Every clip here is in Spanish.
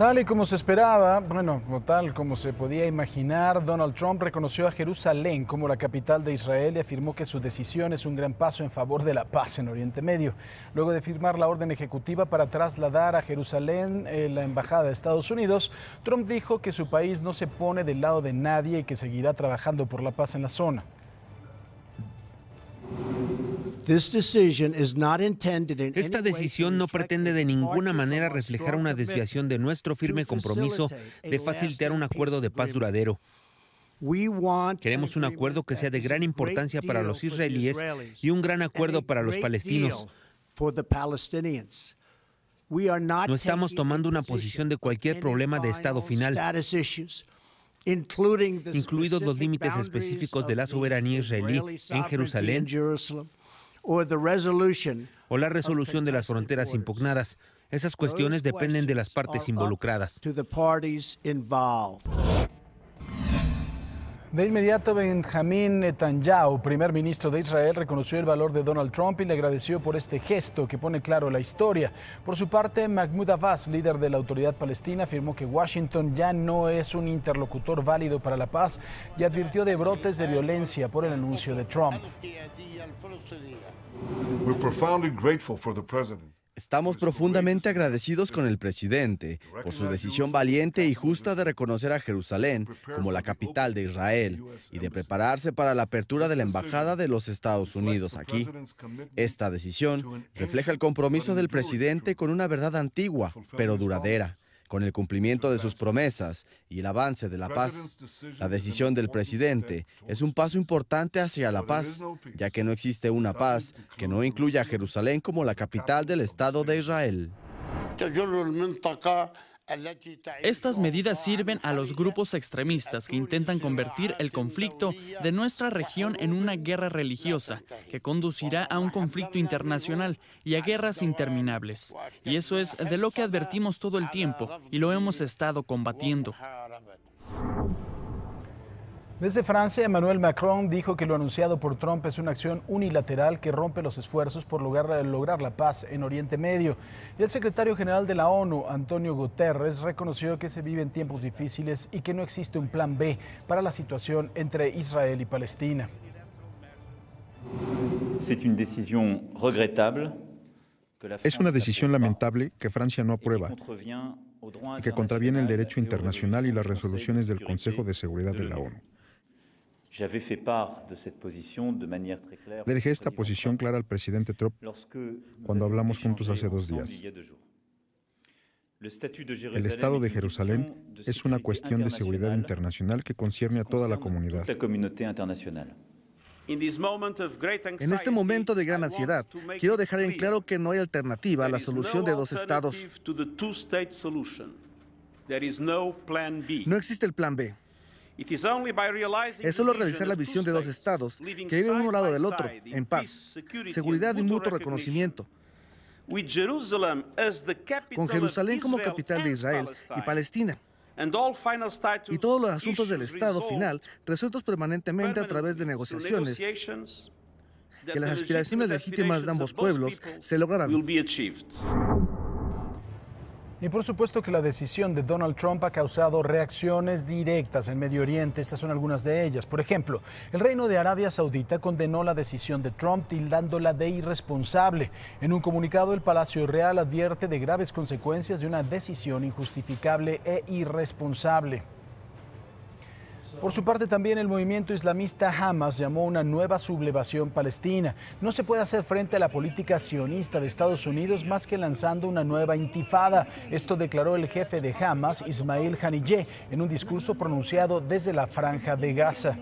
Tal y como se esperaba, bueno, tal como se podía imaginar, Donald Trump reconoció a Jerusalén como la capital de Israel y afirmó que su decisión es un gran paso en favor de la paz en Oriente Medio. Luego de firmar la orden ejecutiva para trasladar a Jerusalén eh, la embajada de Estados Unidos, Trump dijo que su país no se pone del lado de nadie y que seguirá trabajando por la paz en la zona. Esta decisión no pretende de ninguna manera reflejar una desviación de nuestro firme compromiso de facilitar un acuerdo de paz duradero. Queremos un acuerdo que sea de gran importancia para los israelíes y un gran acuerdo para los palestinos. No estamos tomando una posición de cualquier problema de estado final, incluidos los límites específicos de la soberanía israelí en Jerusalén o la resolución de las fronteras impugnadas. Esas cuestiones dependen de las partes involucradas. De inmediato, Benjamín Netanyahu, primer ministro de Israel, reconoció el valor de Donald Trump y le agradeció por este gesto que pone claro la historia. Por su parte, Mahmoud Abbas, líder de la autoridad palestina, afirmó que Washington ya no es un interlocutor válido para la paz y advirtió de brotes de violencia por el anuncio de Trump. Estamos profundamente agradecidos con el presidente por su decisión valiente y pues justa de reconocer a Jerusalén como la capital de Israel y de prepararse para la apertura de la Embajada de los Estados Unidos aquí. Esta decisión refleja el compromiso del presidente con una verdad antigua, pero duradera con el cumplimiento de sus promesas y el avance de la paz. La decisión del presidente es un paso importante hacia la paz, ya que no existe una paz que no incluya a Jerusalén como la capital del Estado de Israel. Estas medidas sirven a los grupos extremistas que intentan convertir el conflicto de nuestra región en una guerra religiosa que conducirá a un conflicto internacional y a guerras interminables. Y eso es de lo que advertimos todo el tiempo y lo hemos estado combatiendo. Desde Francia, Emmanuel Macron dijo que lo anunciado por Trump es una acción unilateral que rompe los esfuerzos por lograr, eh, la paz en Oriente Medio. Y el secretario general de la ONU, Antonio Guterres, reconoció que se viven tiempos difíciles y que no existe un plan B para la situación entre Israel y Palestina. Es una decisión lamentable que Francia no aprueba y que contraviene el derecho internacional y las resoluciones del Consejo de Seguridad de la ONU. Le dejé esta posición clara al presidente Trump cuando hablamos juntos hace dos días. El Estado de Jerusalén es una cuestión de seguridad internacional que concierne a toda la comunidad. En este momento de gran ansiedad, quiero dejar en claro que no hay alternativa a la solución de dos estados. No existe el plan B. Es solo realizar la visión de dos estados que viven uno lado del otro, en paz, seguridad y mutuo reconocimiento. Con Jerusalén como capital de Israel y Palestina. Y todos los asuntos del Estado final resueltos permanentemente a través de negociaciones, que las aspiraciones legítimas de ambos pueblos se lograrán. Y por supuesto que la decisión de Donald Trump ha causado reacciones directas en Medio Oriente. Estas son algunas de ellas. Por ejemplo, el Reino de Arabia Saudita condenó la decisión de Trump tildándola de irresponsable. En un comunicado, el Palacio Real advierte de graves consecuencias de una decisión injustificable e irresponsable. Por su parte, también el movimiento islamista Hamas llamó una nueva sublevación palestina. No se puede hacer frente a la política sionista de Estados Unidos más que lanzando una nueva intifada. Esto declaró el jefe de Hamas, Ismail Haniyeh, en un discurso pronunciado desde la franja de Gaza.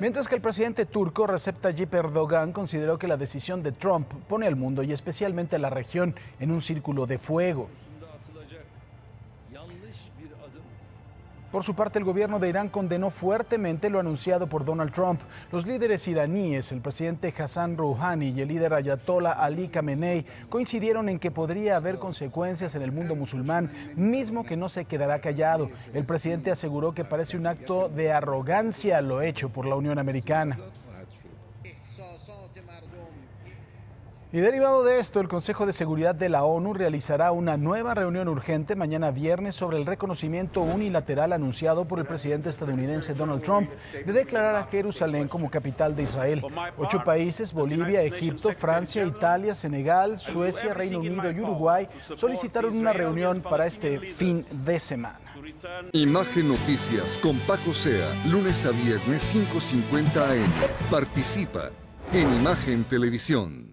Mientras que el presidente turco Recep Tayyip Erdogan consideró que la decisión de Trump pone al mundo y especialmente a la región en un círculo de fuego. Por su parte, el gobierno de Irán condenó fuertemente lo anunciado por Donald Trump. Los líderes iraníes, el presidente Hassan Rouhani y el líder ayatollah Ali Khamenei, coincidieron en que podría haber consecuencias en el mundo musulmán, mismo que no se quedará callado. El presidente aseguró que parece un acto de arrogancia lo hecho por la Unión Americana. Y derivado de esto, el Consejo de Seguridad de la ONU realizará una nueva reunión urgente mañana viernes sobre el reconocimiento unilateral anunciado por el presidente estadounidense Donald Trump de declarar a Jerusalén como capital de Israel. Ocho países, Bolivia, Egipto, Francia, Italia, Senegal, Suecia, Reino Unido y Uruguay, solicitaron una reunión para este fin de semana. Imagen Noticias con Paco Sea, lunes a viernes 5.50 AM. Participa en Imagen Televisión.